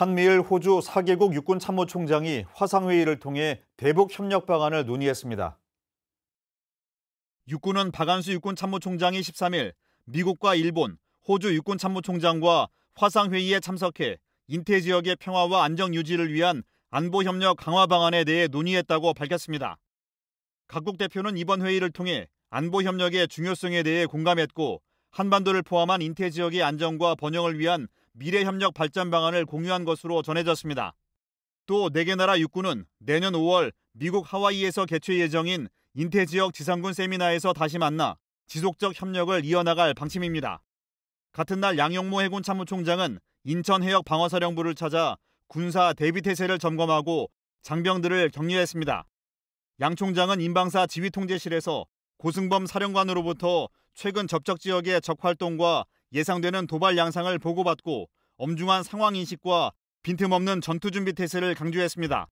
한미일 호주 4개국 육군 참모총장이 화상회의를 통해 대북 협력 방안을 논의했습니다. 육군은 박안수 육군 참모총장이 13일 미국과 일본, 호주 육군 참모총장과 화상회의에 참석해 인태 지역의 평화와 안정 유지를 위한 안보 협력 강화 방안에 대해 논의했다고 밝혔습니다. 각국 대표는 이번 회의를 통해 안보 협력의 중요성에 대해 공감했고 한반도를 포함한 인태 지역의 안정과 번영을 위한 미래협력 발전 방안을 공유한 것으로 전해졌습니다. 또 4개 나라 육군은 내년 5월 미국 하와이에서 개최 예정인 인태지역 지상군 세미나에서 다시 만나 지속적 협력을 이어나갈 방침입니다. 같은 날 양영모 해군 참모총장은 인천 해역 방어사령부를 찾아 군사 대비 태세를 점검하고 장병들을 격려했습니다. 양 총장은 인방사 지휘통제실에서 고승범 사령관으로부터 최근 접촉 지역의 적활동과 예상되는 도발 양상을 보고받고 엄중한 상황 인식과 빈틈없는 전투 준비 태세를 강조했습니다.